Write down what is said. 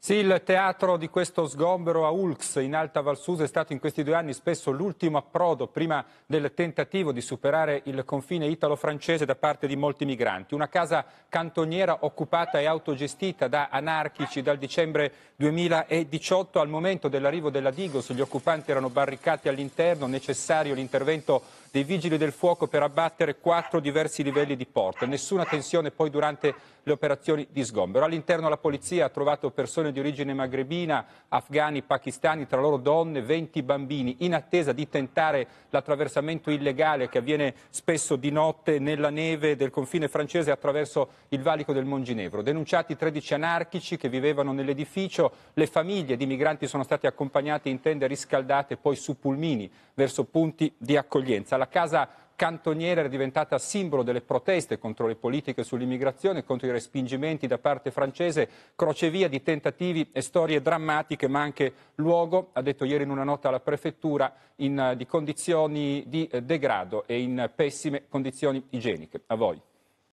Sì, il teatro di questo sgombero a Ulx in Alta Valsusa è stato in questi due anni spesso l'ultimo approdo prima del tentativo di superare il confine italo-francese da parte di molti migranti. Una casa cantoniera occupata e autogestita da anarchici dal dicembre 2018 al momento dell'arrivo della Digos. Gli occupanti erano barricati all'interno, necessario l'intervento dei vigili del fuoco per abbattere quattro diversi livelli di porta. Nessuna tensione poi durante le operazioni di sgombero. All'interno la polizia ha trovato persone persone di origine magrebina, afghani, pakistani, tra loro donne, 20 bambini, in attesa di tentare l'attraversamento illegale che avviene spesso di notte nella neve del confine francese attraverso il valico del Monginevro. Denunciati 13 anarchici che vivevano nell'edificio, le famiglie di migranti sono state accompagnate in tende riscaldate poi su pulmini verso punti di accoglienza. La casa cantoniera era diventata simbolo delle proteste contro le politiche sull'immigrazione, contro i respingimenti da parte francese, crocevia di tentativi e storie drammatiche, ma anche luogo, ha detto ieri in una nota alla prefettura, in, di condizioni di eh, degrado e in pessime condizioni igieniche. A voi.